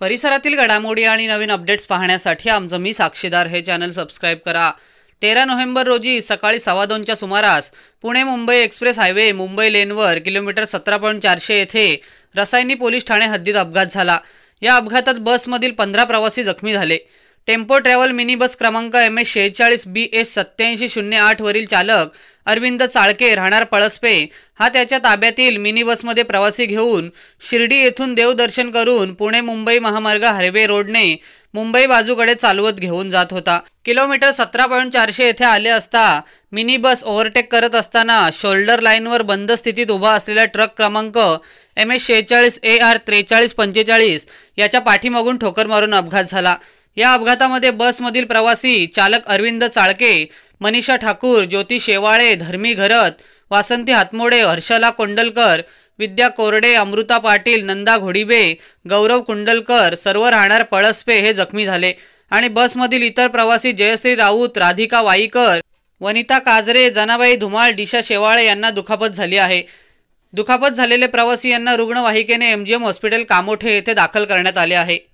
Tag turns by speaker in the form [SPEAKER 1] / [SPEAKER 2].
[SPEAKER 1] परिसरातील घडामोडी आणि नवीन अपडेट्स पाहण्यासाठी आमचं मी साक्षीदार हे चॅनल सबस्क्राईब करा तेरा नोव्हेंबर रोजी सकाळी सव्वा दोनच्या सुमारास पुणे मुंबई एक्सप्रेस हायवे मुंबई लेनवर किलोमीटर सतरा पॉईंट चारशे येथे रसायनी पोलीस ठाणे हद्दीत अपघात झाला या अपघातात बसमधील पंधरा प्रवासी जखमी झाले टेम्पो ट्रॅव्हल मिनी बस क्रमांक एम एस शेहेचाळीस बी एस सत्याऐंशी शून्य आठवरील चालक अरविंद चाळके राहणार पळसपे हा त्याच्या ताब्यातील मिनी बसमध्ये प्रवासी घेऊन शिर्डी येथून देवदर्शन करून पुणे मुंबई महामार्ग हायवे रोडने मुंबई बाजूकडे चालवत घेऊन जात होता किलोमीटर सतरा पॉईंट चारशे येथे आले असता मिनी बस ओव्हरटेक करत असताना शोल्डर लाईनवर बंद स्थितीत उभा असलेला ट्रक क्रमांक एम एस शेहेचाळीस ए आर त्रेचाळीस पंचेचाळीस याच्या पाठीमागून ठोकर मारून अपघात झाला या अपघातामध्ये बसमधील प्रवासी चालक अरविंद चाळके मनीषा ठाकूर ज्योती शेवाळे धर्मी घरत वासंती हातमोडे हर्षला कोंडलकर विद्या कोरडे अमृता पाटील नंदा घोडीबे गौरव कुंडलकर सर्व राहणार पळसपे हे जखमी झाले आणि बसमधील इतर प्रवासी जयश्री राऊत राधिका वाईकर वनिता काजरे जनाबाई धुमाळ दिशा शेवाळे यांना दुखापत झाली आहे दुखापत झालेले प्रवासी यांना रुग्णवाहिकेने एमजीएम हॉस्पिटल कामोठे येथे दाखल करण्यात आले आहे